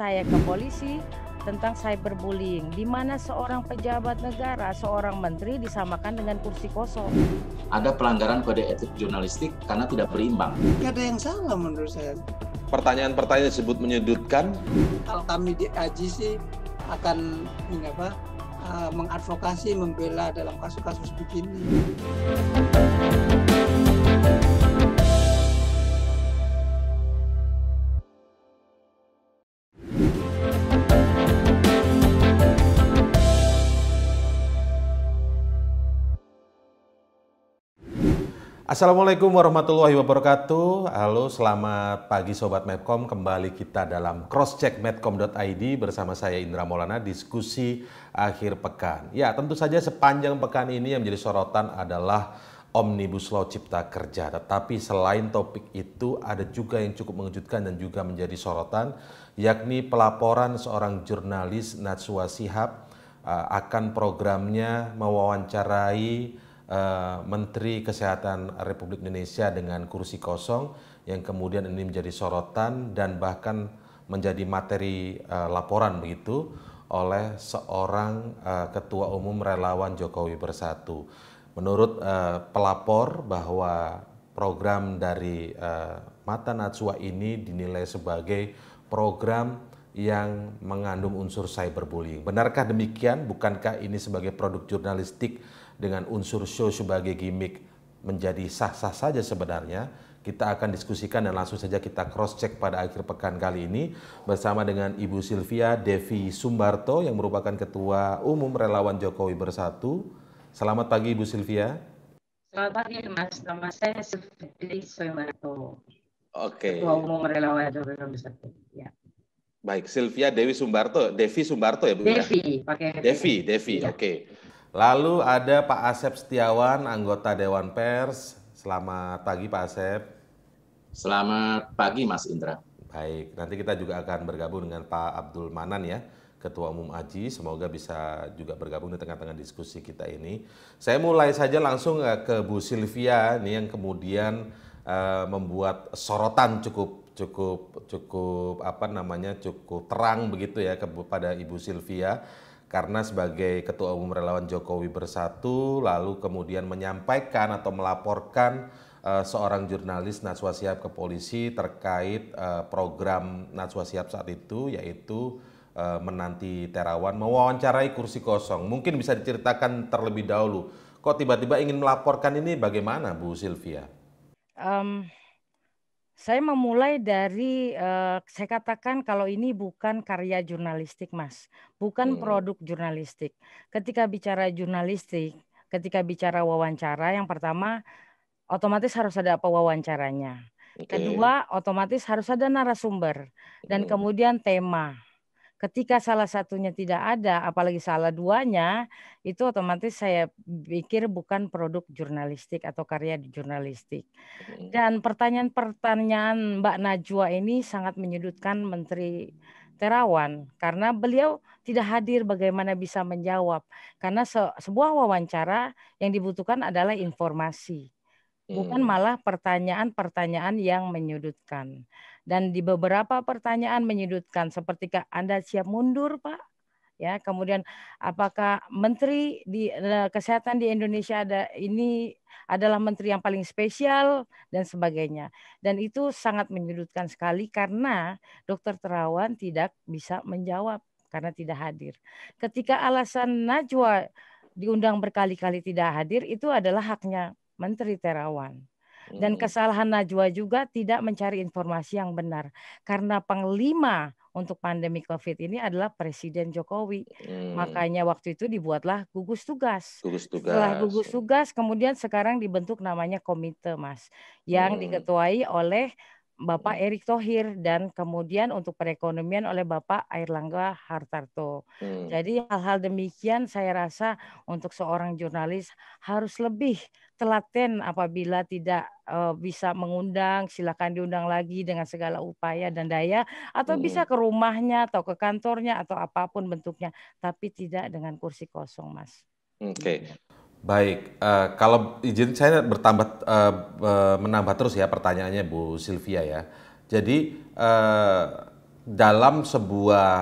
saya ke polisi tentang cyberbullying, di mana seorang pejabat negara, seorang menteri disamakan dengan kursi kosong. Ada pelanggaran kode etik jurnalistik karena tidak berimbang. Tidak ada yang salah menurut saya. Pertanyaan-pertanyaan tersebut menyudutkan. Kalau kami di Aji sih akan eh, mengadvokasi, membela dalam kasus-kasus begini. Assalamualaikum warahmatullahi wabarakatuh. Halo, selamat pagi Sobat Medcom. Kembali kita dalam crosscheck medcom.id bersama saya Indra Maulana, diskusi akhir pekan. Ya, tentu saja sepanjang pekan ini yang menjadi sorotan adalah Omnibus Law Cipta Kerja. Tetapi selain topik itu ada juga yang cukup mengejutkan dan juga menjadi sorotan yakni pelaporan seorang jurnalis Natsua Sihab eh, akan programnya mewawancarai Eh, Menteri Kesehatan Republik Indonesia dengan kursi kosong yang kemudian ini menjadi sorotan dan bahkan menjadi materi uh, laporan begitu oleh seorang uh, ketua umum relawan Jokowi Bersatu. Menurut uh, pelapor bahwa program dari uh, Mata Natsua ini dinilai sebagai program yang mengandung unsur cyberbullying. Benarkah demikian? Bukankah ini sebagai produk jurnalistik dengan unsur show sebagai gimmick menjadi sah-sah saja sebenarnya? Kita akan diskusikan dan langsung saja kita cross-check pada akhir pekan kali ini bersama dengan Ibu Sylvia Devi Sumbarto yang merupakan Ketua Umum Relawan Jokowi Bersatu. Selamat pagi Ibu Sylvia. Selamat pagi Mas, nama saya Sylvia Devi Sumbarto. Oke. Okay. Ketua Umum Relawan Jokowi Bersatu. Ya. Baik, Sylvia Dewi Sumbarto, Devi Sumbarto ya Bu? Ya? Devi, ya? pakai Devi, Devi, ya. oke. Lalu ada Pak Asep Setiawan, anggota Dewan Pers. Selamat pagi Pak Asep. Selamat pagi Mas Indra. Baik, nanti kita juga akan bergabung dengan Pak Abdul Manan ya, Ketua Umum Aji. Semoga bisa juga bergabung di tengah-tengah diskusi kita ini. Saya mulai saja langsung eh, ke Bu Sylvia ini yang kemudian eh, membuat sorotan cukup cukup cukup apa namanya cukup terang begitu ya kepada Ibu Sylvia karena sebagai ketua umum relawan Jokowi Bersatu lalu kemudian menyampaikan atau melaporkan uh, seorang jurnalis Naswa Siap ke polisi terkait uh, program Naswa Siap saat itu yaitu uh, menanti Terawan mewawancarai kursi kosong. Mungkin bisa diceritakan terlebih dahulu. Kok tiba-tiba ingin melaporkan ini bagaimana Bu Sylvia? Um, saya memulai dari eh, saya katakan kalau ini bukan karya jurnalistik, Mas. Bukan hmm. produk jurnalistik. Ketika bicara jurnalistik, ketika bicara wawancara yang pertama otomatis harus ada apa wawancaranya. Kedua, otomatis harus ada narasumber dan kemudian tema ketika salah satunya tidak ada, apalagi salah duanya, itu otomatis saya pikir bukan produk jurnalistik atau karya di jurnalistik. Dan pertanyaan-pertanyaan Mbak Najwa ini sangat menyudutkan Menteri Terawan karena beliau tidak hadir bagaimana bisa menjawab karena se sebuah wawancara yang dibutuhkan adalah informasi hmm. bukan malah pertanyaan-pertanyaan yang menyudutkan dan di beberapa pertanyaan menyudutkan seperti Anda siap mundur, Pak? Ya, kemudian apakah menteri di eh, kesehatan di Indonesia ada ini adalah menteri yang paling spesial dan sebagainya. Dan itu sangat menyudutkan sekali karena Dokter Terawan tidak bisa menjawab karena tidak hadir. Ketika alasan Najwa diundang berkali-kali tidak hadir itu adalah haknya Menteri Terawan dan hmm. kesalahan Najwa juga tidak mencari informasi yang benar. Karena panglima untuk pandemi COVID ini adalah Presiden Jokowi. Hmm. Makanya waktu itu dibuatlah gugus tugas. Gugus tugas. Setelah gugus tugas, kemudian sekarang dibentuk namanya komite, Mas, yang hmm. diketuai oleh Bapak hmm. Erick Thohir dan kemudian untuk perekonomian oleh Bapak air langga Hartarto. Hmm. Jadi hal-hal demikian saya rasa untuk seorang jurnalis harus lebih telaten apabila tidak uh, bisa mengundang silakan diundang lagi dengan segala upaya dan daya atau hmm. bisa ke rumahnya atau ke kantornya atau apapun bentuknya tapi tidak dengan kursi kosong mas. Oke. Okay. Iya. Baik, uh, kalau izin saya bertambah uh, menambah terus ya pertanyaannya Bu Sylvia ya. Jadi uh, dalam sebuah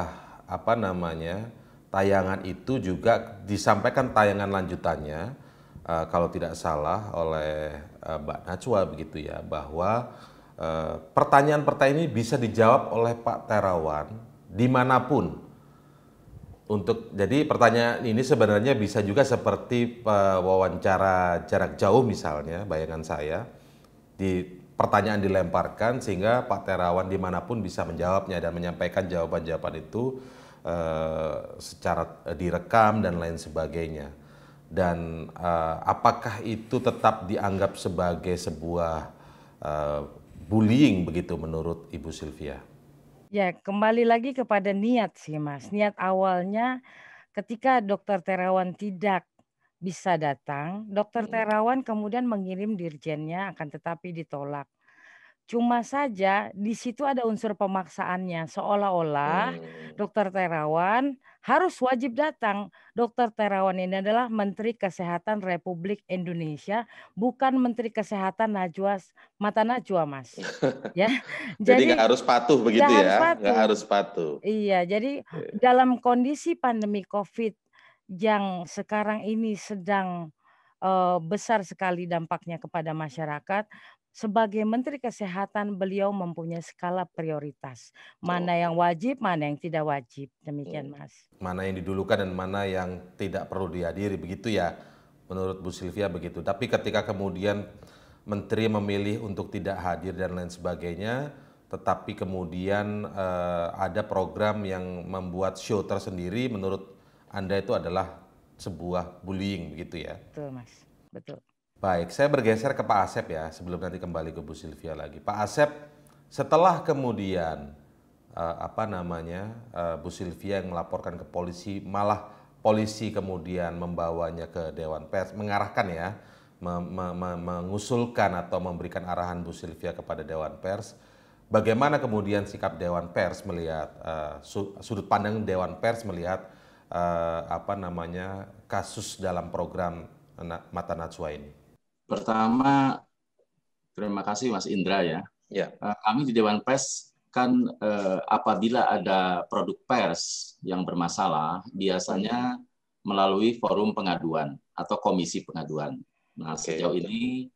apa namanya tayangan itu juga disampaikan tayangan lanjutannya uh, kalau tidak salah oleh uh, Mbak Najwa begitu ya bahwa eh, pertanyaan-pertanyaan uh, ini bisa dijawab oleh Pak Terawan dimanapun untuk jadi pertanyaan ini sebenarnya bisa juga seperti uh, wawancara jarak jauh misalnya bayangan saya di pertanyaan dilemparkan sehingga Pak Terawan dimanapun bisa menjawabnya dan menyampaikan jawaban-jawaban itu uh, secara direkam dan lain sebagainya dan uh, apakah itu tetap dianggap sebagai sebuah uh, bullying begitu menurut Ibu Sylvia? Ya, kembali lagi kepada niat sih Mas. Niat awalnya ketika dokter Terawan tidak bisa datang, dokter Terawan kemudian mengirim dirjennya akan tetapi ditolak. Cuma saja di situ ada unsur pemaksaannya, seolah-olah hmm. Dokter Terawan harus wajib datang. Dokter Terawan ini adalah Menteri Kesehatan Republik Indonesia, bukan Menteri Kesehatan Najwa Mata Najwa, Mas. ya. Jadi nggak harus patuh begitu gak ya. Nggak harus patuh. Iya, jadi yeah. dalam kondisi pandemi Covid yang sekarang ini sedang Eh, besar sekali dampaknya kepada masyarakat. Sebagai Menteri Kesehatan, beliau mempunyai skala prioritas. Mana yang wajib, mana yang tidak wajib. Demikian, Mas. Mana yang didulukan dan mana yang tidak perlu dihadiri. Begitu ya, menurut Bu Silvia begitu. Tapi ketika kemudian Menteri memilih untuk tidak hadir dan lain sebagainya, tetapi kemudian eh, ada program yang membuat show tersendiri, menurut Anda itu adalah sebuah bullying begitu ya? Betul Mas, betul. Baik, saya bergeser ke Pak Asep ya sebelum nanti kembali ke Bu Silvia lagi. Pak Asep, setelah kemudian uh, apa namanya uh, Bu Silvia yang melaporkan ke polisi, malah polisi kemudian membawanya ke Dewan Pers, mengarahkan ya, me me me mengusulkan atau memberikan arahan Bu Silvia kepada Dewan Pers. Bagaimana kemudian sikap Dewan Pers melihat uh, sudut pandang Dewan Pers melihat uh, apa namanya kasus dalam program Mata Najwa ini? Pertama, terima kasih Mas Indra ya. ya. Eh, kami di Dewan Pers kan uh, apabila ada produk pers yang bermasalah, biasanya melalui forum pengaduan atau komisi pengaduan. Nah, sejauh ini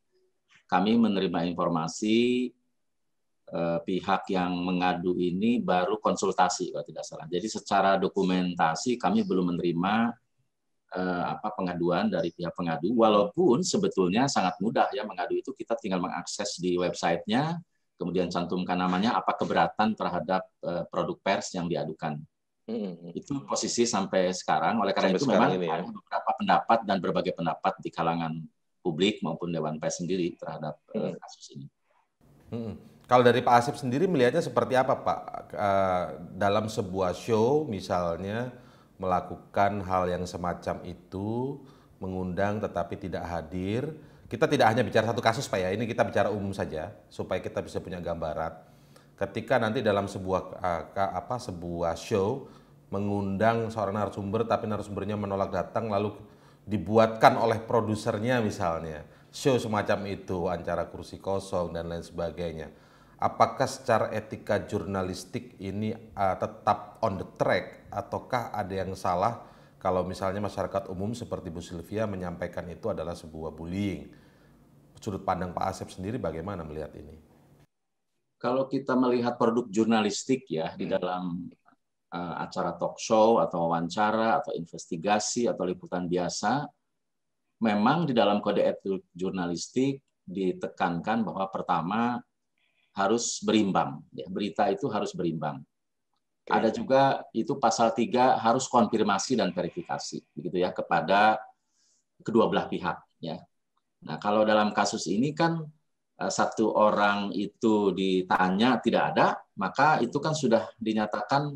kami menerima informasi eh, pihak yang mengadu ini baru konsultasi kalau tidak salah. Jadi secara dokumentasi kami belum menerima eh, apa pengaduan dari pihak pengadu walaupun sebetulnya sangat mudah ya mengadu itu kita tinggal mengakses di websitenya kemudian cantumkan namanya apa keberatan terhadap eh, produk pers yang diadukan. Hmm. Itu posisi sampai sekarang. Oleh karena sampai itu memang ini, ya? ada beberapa pendapat dan berbagai pendapat di kalangan publik maupun Dewan Pers sendiri terhadap eh, hmm. kasus ini. Hmm. Kalau dari Pak Asif sendiri melihatnya seperti apa Pak? Uh, dalam sebuah show misalnya melakukan hal yang semacam itu, mengundang tetapi tidak hadir. Kita tidak hanya bicara satu kasus Pak ya, ini kita bicara umum saja supaya kita bisa punya gambaran. Ketika nanti dalam sebuah uh, apa sebuah show mengundang seorang narasumber tapi narasumbernya menolak datang lalu dibuatkan oleh produsernya misalnya show semacam itu, acara kursi kosong dan lain sebagainya apakah secara etika jurnalistik ini uh, tetap on the track ataukah ada yang salah kalau misalnya masyarakat umum seperti Bu Sylvia menyampaikan itu adalah sebuah bullying. Sudut pandang Pak Asep sendiri bagaimana melihat ini? Kalau kita melihat produk jurnalistik ya di hmm. dalam uh, acara talk show atau wawancara atau investigasi atau liputan biasa, memang di dalam kode etik jurnalistik ditekankan bahwa pertama harus berimbang. Ya, berita itu harus berimbang. Oke. Ada juga itu pasal 3 harus konfirmasi dan verifikasi begitu ya kepada kedua belah pihak ya. Nah, kalau dalam kasus ini kan eh, satu orang itu ditanya tidak ada, maka itu kan sudah dinyatakan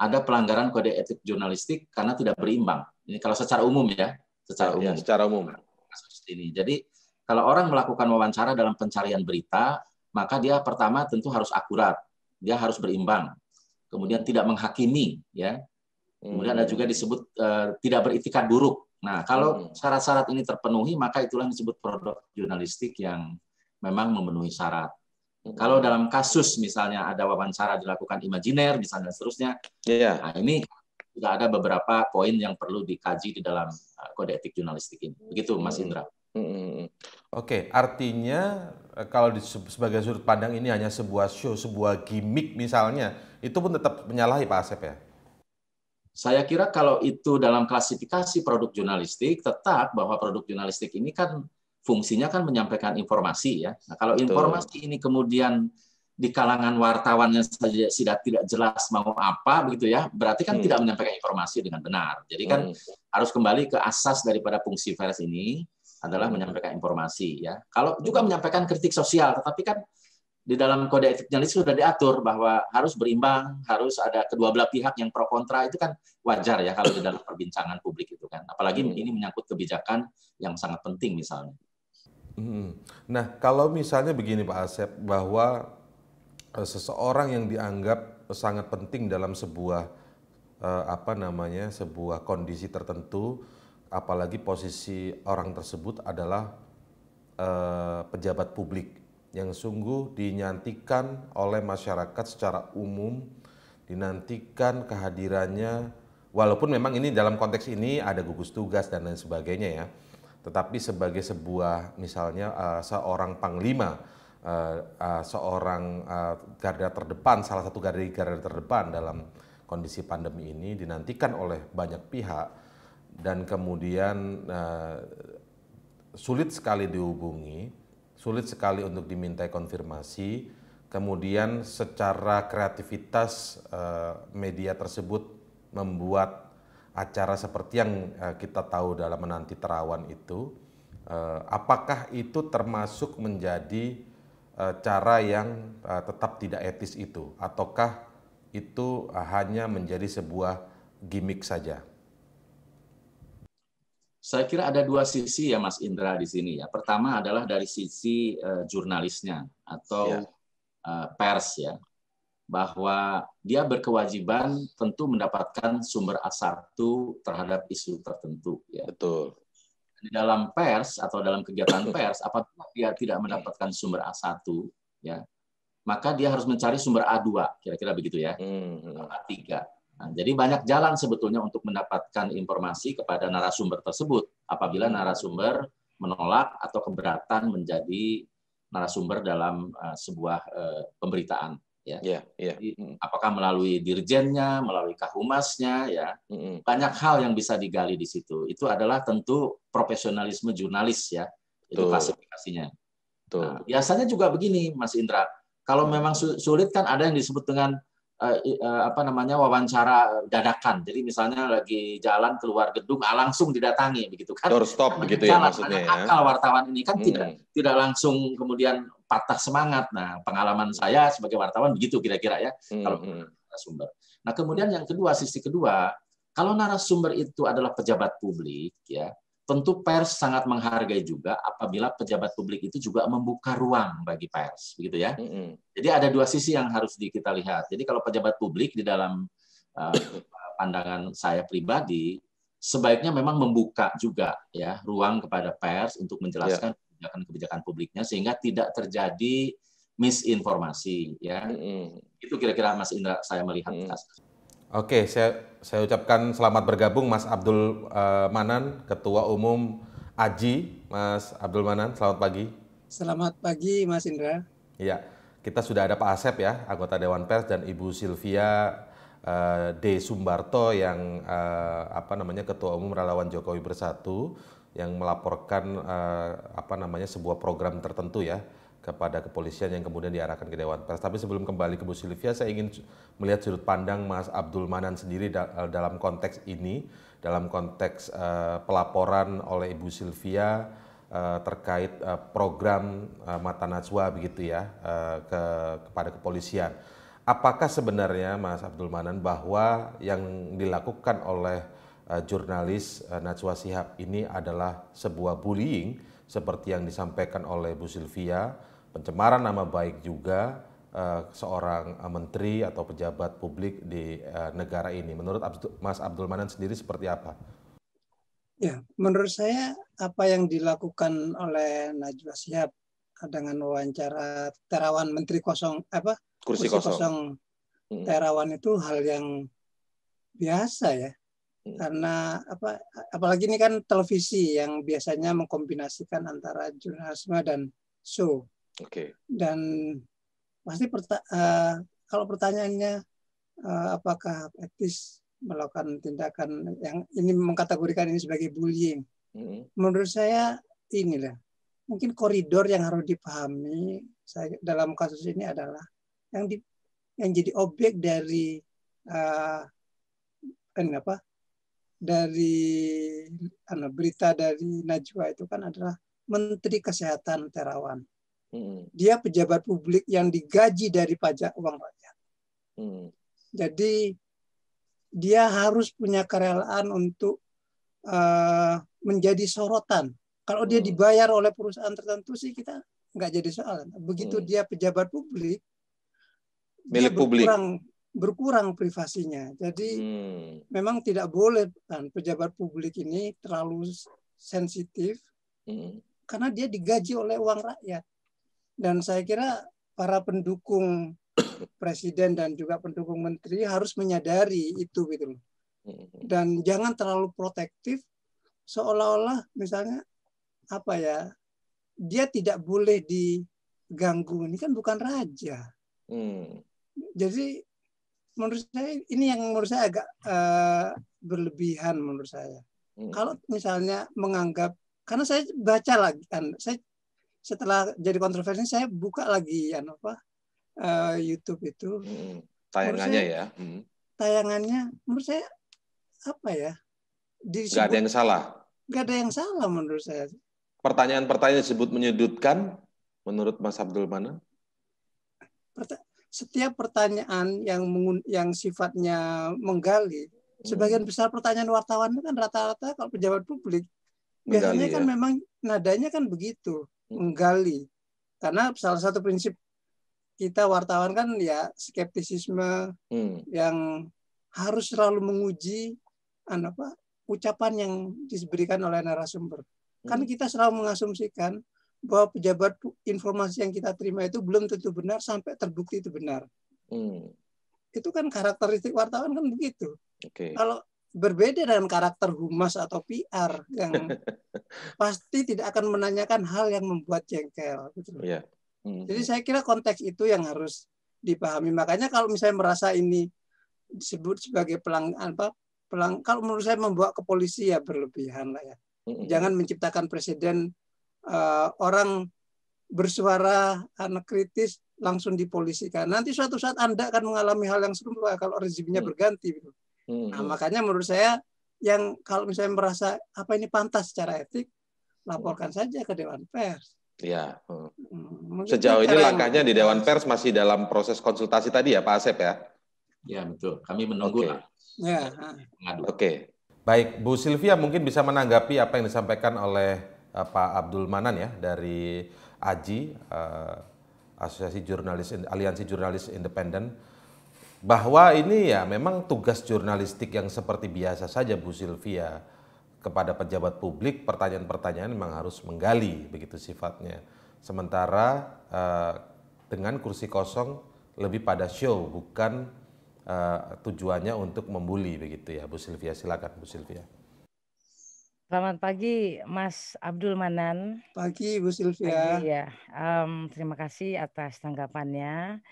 ada pelanggaran kode etik jurnalistik karena tidak berimbang. Ini kalau secara umum ya, secara ya, ya, umum. Ya, secara umum. Kasus ini. Jadi kalau orang melakukan wawancara dalam pencarian berita, maka dia pertama tentu harus akurat, dia harus berimbang, kemudian tidak menghakimi, ya. Kemudian ada hmm. juga disebut uh, tidak beritikat buruk. Nah, kalau hmm. syarat-syarat ini terpenuhi, maka itulah yang disebut produk jurnalistik yang memang memenuhi syarat. Hmm. Kalau dalam kasus misalnya ada wawancara dilakukan imajiner, misalnya seterusnya, yeah. nah ini sudah ada beberapa poin yang perlu dikaji di dalam eh, kode etik jurnalistik ini. Begitu, Mas Indra. Hmm. Oke, okay, artinya Eh, kalau di, sebagai sudut pandang ini hanya sebuah show, sebuah gimmick misalnya, itu pun tetap menyalahi Pak Asep ya? Saya kira kalau itu dalam klasifikasi produk jurnalistik, tetap bahwa produk jurnalistik ini kan fungsinya kan menyampaikan informasi ya. Nah, kalau Betul. informasi ini kemudian di kalangan wartawan yang saja tidak tidak jelas mau apa begitu ya, berarti kan hmm. tidak menyampaikan informasi dengan benar. Jadi kan hmm. harus kembali ke asas daripada fungsi pers ini adalah menyampaikan informasi ya. Kalau juga menyampaikan kritik sosial, tetapi kan di dalam kode etik jurnalis sudah diatur bahwa harus berimbang, harus ada kedua belah pihak yang pro kontra itu kan wajar ya kalau di dalam perbincangan publik itu kan. Apalagi iya. ini menyangkut kebijakan yang sangat penting misalnya. Hmm. Nah kalau misalnya begini Pak Asep bahwa eh, seseorang yang dianggap sangat penting dalam sebuah eh, apa namanya sebuah kondisi tertentu apalagi posisi orang tersebut adalah eh, pejabat publik yang sungguh dinyantikan oleh masyarakat secara umum, dinantikan kehadirannya, walaupun memang ini dalam konteks ini ada gugus tugas dan lain sebagainya ya, tetapi sebagai sebuah misalnya uh, seorang panglima, uh, uh, seorang uh, garda terdepan, salah satu garda garda terdepan dalam kondisi pandemi ini dinantikan oleh banyak pihak dan kemudian uh, sulit sekali dihubungi, sulit sekali untuk dimintai konfirmasi. Kemudian secara kreativitas uh, media tersebut membuat acara seperti yang uh, kita tahu dalam menanti terawan itu, uh, apakah itu termasuk menjadi uh, cara yang uh, tetap tidak etis itu, ataukah itu hanya menjadi sebuah gimmick saja? Saya kira ada dua sisi ya Mas Indra di sini ya. Pertama adalah dari sisi uh, jurnalisnya atau ya. Uh, pers ya, bahwa dia berkewajiban tentu mendapatkan sumber A1 terhadap isu tertentu ya. Betul. Di dalam pers atau dalam kegiatan pers apabila dia tidak mendapatkan sumber A1 ya, maka dia harus mencari sumber A2, kira-kira begitu ya. Hmm. hmm. A3 Nah, jadi banyak jalan sebetulnya untuk mendapatkan informasi kepada narasumber tersebut apabila narasumber menolak atau keberatan menjadi narasumber dalam uh, sebuah uh, pemberitaan ya. Yeah, yeah. Jadi, apakah melalui dirjennya, melalui kahumasnya ya. Banyak hal yang bisa digali di situ. Itu adalah tentu profesionalisme jurnalis ya. Itu Tuh. klasifikasinya. Tuh. Nah, biasanya juga begini Mas Indra. Kalau memang sulit kan ada yang disebut dengan uh, apa namanya wawancara dadakan. Jadi misalnya lagi jalan keluar gedung ah, langsung didatangi begitu kan. stop begitu jalan, ya maksudnya. Ya. akal wartawan ini kan hmm. tidak tidak langsung kemudian patah semangat. Nah, pengalaman saya sebagai wartawan begitu kira-kira ya hmm. kalau hmm. narasumber. Nah, kemudian yang kedua sisi kedua, kalau narasumber itu adalah pejabat publik ya, tentu pers sangat menghargai juga apabila pejabat publik itu juga membuka ruang bagi pers, begitu ya. Mm-hmm. Jadi ada dua sisi yang harus di, kita lihat. Jadi kalau pejabat publik di dalam uh, pandangan saya pribadi sebaiknya memang membuka juga ya ruang kepada pers untuk menjelaskan ya. kebijakan-kebijakan publiknya sehingga tidak terjadi misinformasi ya. Mm-hmm. Itu kira-kira Mas Indra saya melihat mm-hmm. Oke, saya saya ucapkan selamat bergabung Mas Abdul uh, Manan, Ketua Umum Aji. Mas Abdul Manan, selamat pagi. Selamat pagi Mas Indra. Iya, kita sudah ada Pak Asep ya, anggota Dewan Pers dan Ibu Silvia uh, eh, D Sumbarto yang uh, apa namanya Ketua Umum Relawan Jokowi Bersatu yang melaporkan uh, apa namanya sebuah program tertentu ya kepada kepolisian yang kemudian diarahkan ke Dewan Pers. Tapi sebelum kembali ke Bu Silvia, saya ingin melihat sudut pandang Mas Abdul Manan sendiri eh, dalam konteks ini, dalam konteks eh, pelaporan oleh Ibu Silvia eh, terkait program Mata Najwa begitu ya ke kepada kepolisian. Apakah sebenarnya Mas Abdul Manan bahwa yang dilakukan oleh jurnalis Najwa Sihab ini adalah sebuah bullying seperti yang disampaikan oleh Bu Sylvia pencemaran nama baik juga uh, seorang eh, menteri atau pejabat publik di uh, negara ini. Menurut Mas Abdul Manan sendiri seperti apa? Ya, menurut saya apa yang dilakukan oleh Najwa Sihab dengan wawancara Terawan Menteri kosong apa kursi, kursi kosong. kosong hmm. Terawan itu hal yang biasa ya karena apa apalagi ini kan televisi yang biasanya mengkombinasikan antara jurnalisme dan show. Oke. Okay. Dan pasti perta uh, kalau pertanyaannya uh, apakah etis melakukan tindakan yang ini mengkategorikan ini sebagai bullying? Mm -hmm. Menurut saya inilah mungkin koridor yang harus dipahami saya dalam kasus ini adalah yang di yang jadi objek dari uh, apa dari anu, berita dari Najwa itu kan adalah Menteri Kesehatan Terawan. Hmm. Dia pejabat publik yang digaji dari pajak uang rakyat. Hmm. Jadi dia harus punya kerelaan untuk uh, menjadi sorotan. Kalau dia hmm. dibayar oleh perusahaan tertentu sih kita nggak jadi soal. Begitu dia pejabat publik, milik dia berkurang, publik berkurang privasinya. Jadi hmm. memang tidak boleh kan pejabat publik ini terlalu sensitif hmm. karena dia digaji oleh uang rakyat. Dan saya kira para pendukung presiden dan juga pendukung menteri harus menyadari itu gitu loh. Hmm. Dan jangan terlalu protektif seolah-olah misalnya apa ya dia tidak boleh diganggu ini kan bukan raja. Hmm. Jadi menurut saya ini yang menurut saya agak uh, berlebihan menurut saya. Hmm. Kalau misalnya menganggap karena saya baca lagi kan saya setelah jadi kontroversi saya buka lagi ya apa uh, YouTube itu hmm. tayangannya saya, ya. Hmm. Tayangannya menurut saya apa ya? Disebut, gak ada yang salah. Gak ada yang salah menurut saya. Pertanyaan-pertanyaan disebut menyudutkan menurut Mas Abdul mana? Pertanyaan setiap pertanyaan yang yang sifatnya menggali, hmm. sebagian besar pertanyaan wartawan kan rata-rata kalau pejabat publik biasanya kan ya. memang nadanya kan begitu, hmm. menggali. Karena salah satu prinsip kita wartawan kan ya skeptisisme hmm. yang harus selalu menguji anu apa ucapan yang diberikan oleh narasumber. Hmm. Kan kita selalu mengasumsikan bahwa pejabat informasi yang kita terima itu belum tentu benar sampai terbukti itu benar. Hmm. Itu kan karakteristik wartawan kan begitu. Okay. Kalau berbeda dengan karakter humas atau PR yang pasti tidak akan menanyakan hal yang membuat jengkel. Gitu. Yeah. Iya. hmm Jadi saya kira konteks itu yang harus dipahami. Makanya kalau misalnya merasa ini disebut sebagai pelang apa pelang kalau menurut saya membawa ke polisi ya berlebihan lah ya. Hmm. Jangan menciptakan presiden uh, orang bersuara anak kritis langsung dipolisikan. Nanti suatu saat Anda akan mengalami hal yang serupa kalau rezimnya hmm. berganti. Gitu. Hmm. Nah, makanya menurut saya yang kalau misalnya merasa apa ini pantas secara etik, laporkan saja ke Dewan Pers. Ya. Hmm. hmm Sejauh ini langkahnya di Dewan Pers masih dalam proses konsultasi tadi ya Pak Asep ya? Ya betul. Kami menunggu okay. lah. Ya. Oke. Okay. Baik, Bu Silvia mungkin bisa menanggapi apa yang disampaikan oleh uh, Pak Abdul Manan ya dari AJI uh, eh, Asosiasi Jurnalis Aliansi Jurnalis Independen bahwa ini ya memang tugas jurnalistik yang seperti biasa saja Bu Silvia kepada pejabat publik pertanyaan-pertanyaan memang harus menggali begitu sifatnya. Sementara uh, dengan kursi kosong lebih pada show bukan uh, tujuannya untuk membuli begitu ya Bu Silvia silakan Bu Silvia. Selamat pagi, Mas Abdul Manan. Pagi, Bu Silvia. Pagi, ya. Um, terima kasih atas tanggapannya.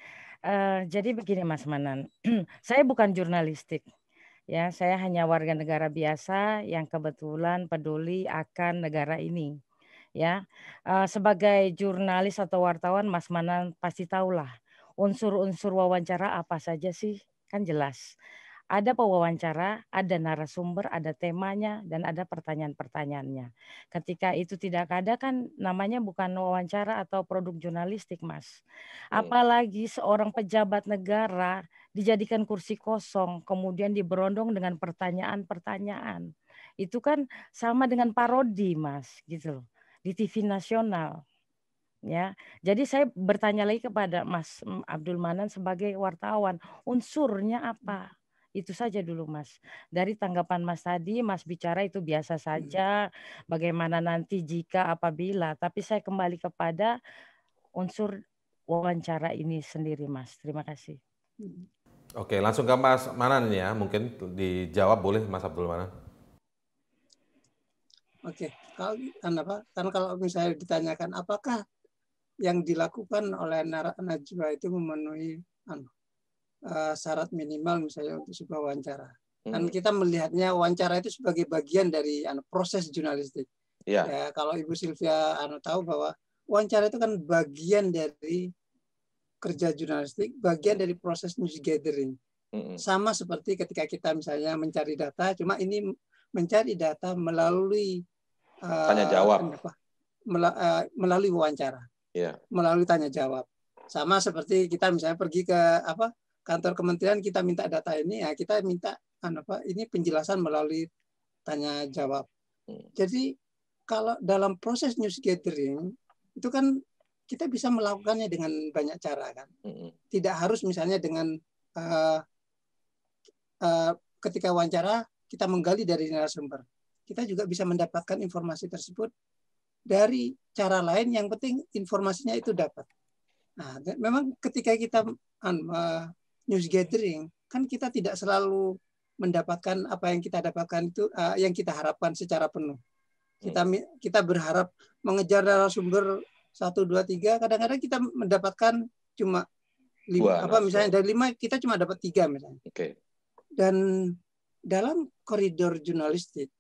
Uh, jadi begini, Mas Manan, saya bukan jurnalistik, ya. Saya hanya warga negara biasa yang kebetulan peduli akan negara ini, ya. Eh, sebagai jurnalis atau wartawan, Mas Manan pasti tahulah unsur-unsur wawancara apa saja sih, kan jelas ada pewawancara, ada narasumber, ada temanya, dan ada pertanyaan-pertanyaannya. Ketika itu tidak ada kan namanya bukan wawancara atau produk jurnalistik, Mas. Iya. Apalagi seorang pejabat negara dijadikan kursi kosong, kemudian diberondong dengan pertanyaan-pertanyaan. Itu kan sama dengan parodi, Mas, gitu loh. Di TV nasional ya. Jadi saya bertanya lagi kepada Mas Abdul Manan sebagai wartawan, unsurnya apa? Itu saja dulu Mas. Dari tanggapan Mas tadi, Mas bicara itu biasa hmm. saja bagaimana nanti jika apabila, tapi saya kembali kepada unsur wawancara ini sendiri Mas. Terima kasih. Hmm. Oke, langsung ke Mas Manan ya. Mungkin dijawab boleh Mas Abdul Manan. Oke, kalau kan apa? Karena kalau misalnya ditanyakan apakah yang dilakukan oleh Najwa itu memenuhi anu, Eh, syarat minimal misalnya untuk sebuah wawancara. Hmm. Dan kita melihatnya wawancara itu sebagai bagian dari anu, proses jurnalistik. Ya. Ya, kalau Ibu Sylvia anu tahu bahwa wawancara itu kan bagian dari kerja jurnalistik, bagian dari proses news gathering. -hmm. Sama seperti ketika kita misalnya mencari data, cuma ini mencari data melalui eh, tanya jawab, apa, uh, melalui wawancara, yeah. melalui tanya jawab. Sama seperti kita misalnya pergi ke apa kantor kementerian kita minta data ini ya kita minta anu apa ini penjelasan melalui tanya jawab. Hmm. Jadi kalau dalam proses news gathering itu kan kita bisa melakukannya dengan banyak cara kan. Hmm. Tidak harus misalnya dengan uh, uh, ketika wawancara kita menggali dari narasumber. Kita juga bisa mendapatkan informasi tersebut dari cara lain yang penting informasinya itu dapat. Nah, memang ketika kita anu, eh, news iya. gathering kan kita tidak selalu mendapatkan apa yang kita dapatkan itu uh, yang kita harapkan secara penuh. Iya. Kita kita berharap mengejar narasumber satu dua tiga kadang-kadang kita mendapatkan cuma lima apa misalnya dari lima kita cuma dapat tiga misalnya. Okay. Dan dalam koridor jurnalistik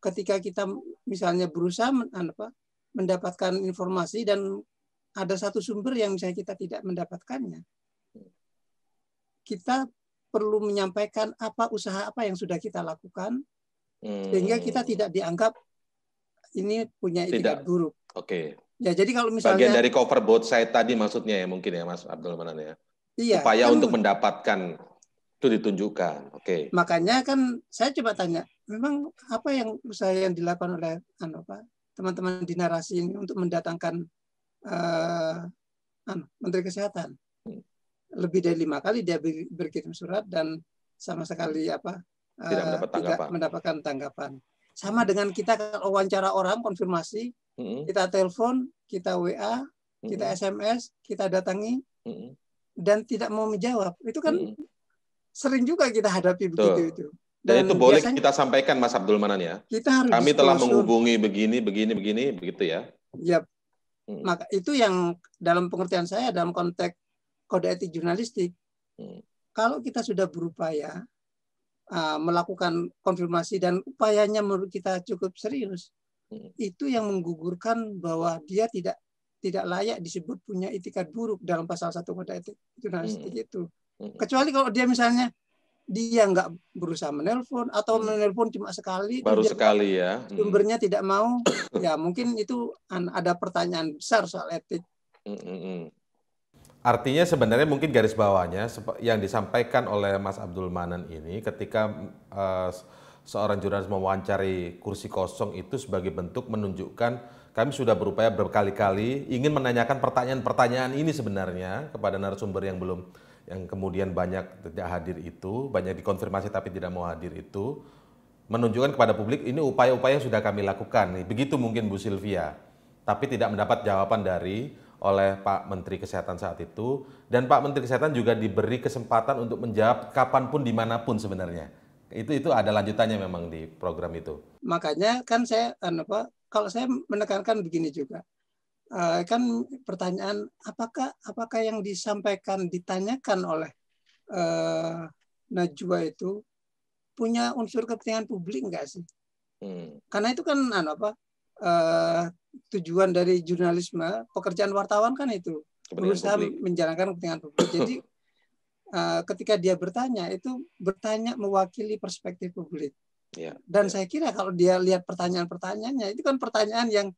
ketika kita misalnya berusaha men, apa, mendapatkan informasi dan ada satu sumber yang misalnya kita tidak mendapatkannya kita perlu menyampaikan apa usaha apa yang sudah kita lakukan hmm. sehingga kita tidak dianggap ini punya tidak buruk. Oke. Okay. Ya jadi kalau misalnya bagian dari cover both side tadi maksudnya ya mungkin ya Mas Abdul Manan ya. Iya. Upaya kan, untuk mendapatkan itu ditunjukkan. Oke. Okay. Makanya kan saya coba tanya, memang apa yang usaha yang dilakukan oleh anu apa teman-teman di narasi ini untuk mendatangkan uh, anu, Menteri Kesehatan? lebih dari lima kali dia berkirim surat dan sama sekali apa tidak, eh, mendapat tidak mendapatkan tanggapan. Sama dengan kita kalau wawancara orang konfirmasi, mm -hmm. kita telepon, kita WA, mm -hmm. kita SMS, kita datangi mm -hmm. dan tidak mau menjawab. Itu kan mm -hmm. sering juga kita hadapi Tuh. begitu itu. Dan, dan itu boleh kita sampaikan Mas Abdul Manan ya. Kita harus Kami telah menghubungi begini, begini, begini, begitu ya. yep. Mm. Maka itu yang dalam pengertian saya dalam konteks kode etik jurnalistik. Hmm. Kalau kita sudah berupaya uh, melakukan konfirmasi dan upayanya menurut kita cukup serius, hmm. itu yang menggugurkan bahwa dia tidak tidak layak disebut punya itikat buruk dalam pasal satu kode etik jurnalistik hmm. itu. Hmm. Kecuali kalau dia misalnya dia nggak berusaha menelpon atau menelpon cuma sekali baru sekali ya sumbernya tidak mau ya mungkin itu ada pertanyaan besar soal etik hmm. Artinya sebenarnya mungkin garis bawahnya yang disampaikan oleh Mas Abdul Manan ini ketika uh, seorang jurnalis mewawancari kursi kosong itu sebagai bentuk menunjukkan kami sudah berupaya berkali-kali ingin menanyakan pertanyaan-pertanyaan ini sebenarnya kepada narasumber yang belum yang kemudian banyak tidak hadir itu, banyak dikonfirmasi tapi tidak mau hadir itu menunjukkan kepada publik ini upaya-upaya sudah kami lakukan. Begitu mungkin Bu Silvia. Tapi tidak mendapat jawaban dari oleh Pak Menteri Kesehatan saat itu dan Pak Menteri Kesehatan juga diberi kesempatan untuk menjawab kapanpun dimanapun sebenarnya itu itu ada lanjutannya memang di program itu makanya kan saya kan apa kalau saya menekankan begini juga eh, kan pertanyaan apakah apakah yang disampaikan ditanyakan oleh eh, Najwa itu punya unsur kepentingan publik enggak sih hmm. karena itu kan anu apa uh, tujuan dari jurnalisme, pekerjaan wartawan kan itu berusaha menjalankan kepentingan publik. Jadi uh, ketika dia bertanya itu bertanya mewakili perspektif publik. Ya, Dan ya. saya kira kalau dia lihat pertanyaan-pertanyaannya itu kan pertanyaan yang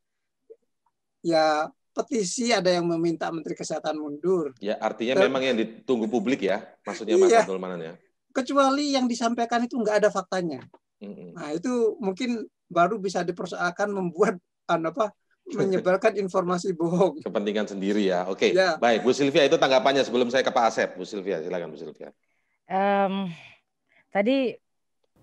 ya petisi ada yang meminta Menteri Kesehatan mundur. Ya artinya Ter memang yang ditunggu publik ya, maksudnya iya. Mas iya. Abdul Manan ya. Kecuali yang disampaikan itu nggak ada faktanya. Mm -hmm. Nah itu mungkin baru bisa dipersoalkan membuat apa menyebarkan informasi bohong. Kepentingan sendiri ya. Oke. Okay. Ya. Baik, Bu Silvia itu tanggapannya sebelum saya ke Pak Asep. Bu Silvia, silakan Bu Silvia. Um, tadi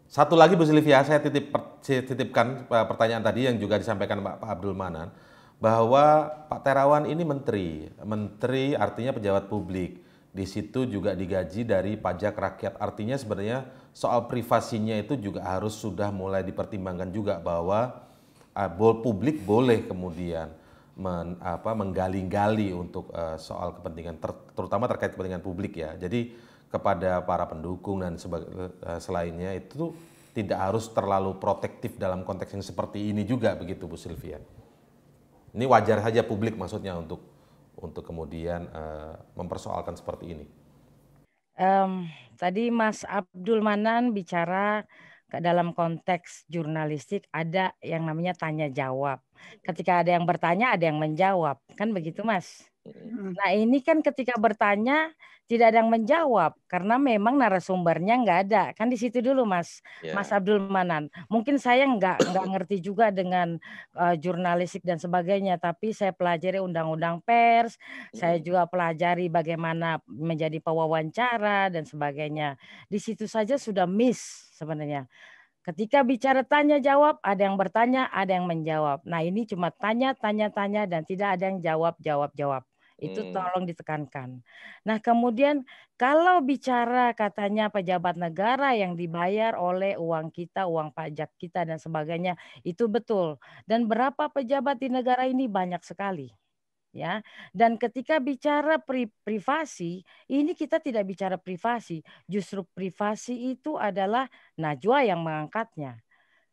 satu lagi Bu Silvia, saya titip titipkan eh, pertanyaan tadi yang juga disampaikan Pak, Pak Abdul Manan bahwa Pak Terawan ini menteri, menteri artinya pejabat publik. Di situ juga digaji dari pajak rakyat. Artinya sebenarnya soal privasinya itu juga harus sudah mulai dipertimbangkan juga bahwa uh, publik boleh kemudian men, menggali-gali untuk uh, soal kepentingan ter, terutama terkait kepentingan publik ya. Jadi kepada para pendukung dan uh, selainnya itu tidak harus terlalu protektif dalam konteks yang seperti ini juga begitu Bu Silvia. Ini wajar saja publik maksudnya untuk untuk kemudian uh, mempersoalkan seperti ini um, tadi Mas Abdul Manan bicara ke dalam konteks jurnalistik ada yang namanya tanya jawab. Ketika ada yang bertanya, ada yang menjawab. Kan begitu, Mas? Hmm. Nah ini kan ketika bertanya tidak ada yang menjawab karena memang narasumbernya nggak ada kan di situ dulu mas yeah. mas Abdul Manan mungkin saya nggak nggak ngerti juga dengan uh, jurnalistik dan sebagainya tapi saya pelajari undang-undang pers mm. saya hmm. juga pelajari bagaimana menjadi pewawancara dan sebagainya di situ saja sudah miss sebenarnya Ketika bicara tanya jawab, ada yang bertanya, ada yang menjawab. Nah, ini cuma tanya, tanya, tanya, dan tidak ada yang jawab, jawab, jawab. Itu hmm. tolong ditekankan. Nah, kemudian kalau bicara katanya pejabat negara yang dibayar oleh uang kita, uang pajak kita dan sebagainya, itu betul. Dan berapa pejabat di negara ini banyak sekali ya. Dan ketika bicara pri privasi, ini kita tidak bicara privasi, justru privasi itu adalah Najwa yang mengangkatnya.